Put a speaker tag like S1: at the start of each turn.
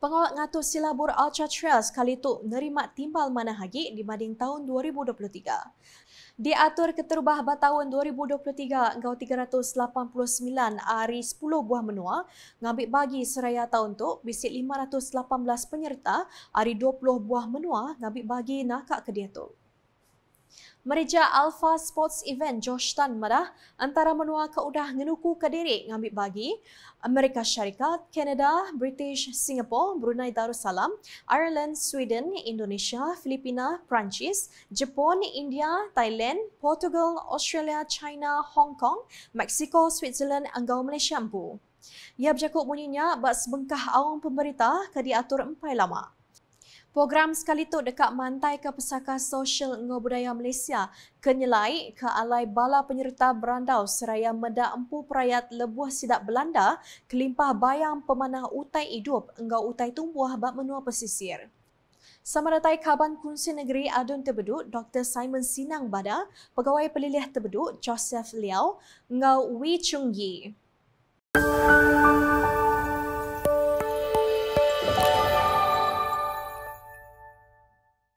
S1: Pengawal ngatur silabur Ultra Trail sekali tu nerima timbal mana hagi dibanding tahun 2023. Diatur keterubah tahun 2023 engkau 389 hari 10 buah menua ngambil bagi seraya tahun tu bisik 518 penyerta hari 20 buah menua ngambil bagi nakak ke dia tu. Merija Alpha Sports Event Josh Tan Madah antara menua keudah ngenuku ke diri ngambil bagi Amerika Syarikat, Canada, British, Singapore, Brunei Darussalam, Ireland, Sweden, Indonesia, Filipina, Perancis, Jepun, India, Thailand, Portugal, Australia, China, Hong Kong, Mexico, Switzerland, Anggau Malaysia Ampu. Ia berjakut bunyinya buat sebengkah awang pemerintah ke diatur empai lama. Program sekali tu dekat Mantai ke Pesaka Sosial Ngobudaya Malaysia kenyelai ke alai bala penyerta berandau seraya meda empu perayat lebuah sidak Belanda kelimpah bayang pemanah utai hidup enggau utai tumbuh bak menua pesisir. Sama datai Kaban Kunsi Negeri Adun Tebeduk, Dr. Simon Sinang Bada, Pegawai Pelilih Tebeduk, Joseph Liao, enggau Wee Chung Yee.